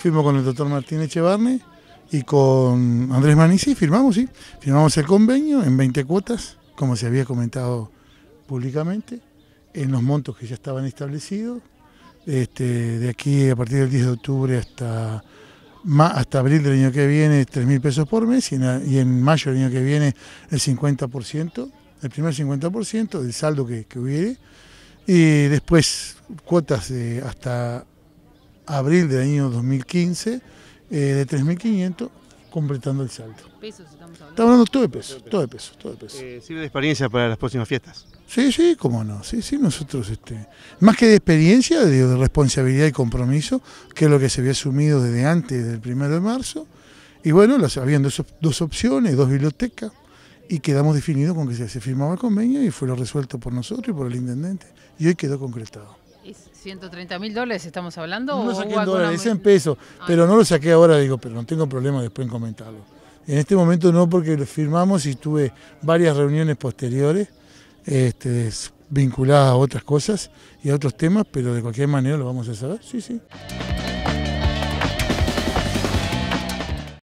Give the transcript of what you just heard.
firmó con el doctor Martín Echevarne y con Andrés Manici, firmamos, sí, firmamos el convenio en 20 cuotas, como se había comentado públicamente, en los montos que ya estaban establecidos, este, de aquí a partir del 10 de octubre hasta, hasta abril del año que viene, 3.000 mil pesos por mes, y en, mayo del año que viene el 50%, el primer 50% del saldo que, que hubiere, y después cuotas hasta abril del año 2015 eh, de 3.500 completando el salto. ¿Pesos estamos hablando? Estamos todo de pesos, todo de pesos, todo de pesos. Eh, ¿Sirve de experiencia para las próximas fiestas? Sí, sí, cómo no, sí, sí, nosotros, este, más que de experiencia, de, responsabilidad y compromiso, que es lo que se había asumido desde antes del primero de marzo, y bueno, había habían dos, opciones, dos bibliotecas, y quedamos definidos con que se, se firmaba el convenio y fue lo resuelto por nosotros y por el intendente, y hoy quedó concretado. ¿130 mil dólares estamos hablando? No en pesos, ah, pero no lo saqué ahora, digo, pero no tengo problema después en comentarlo. En este momento no, porque lo firmamos y tuve varias reuniones posteriores este, vinculadas a otras cosas y a otros temas, pero de cualquier manera lo vamos a saber, sí, sí.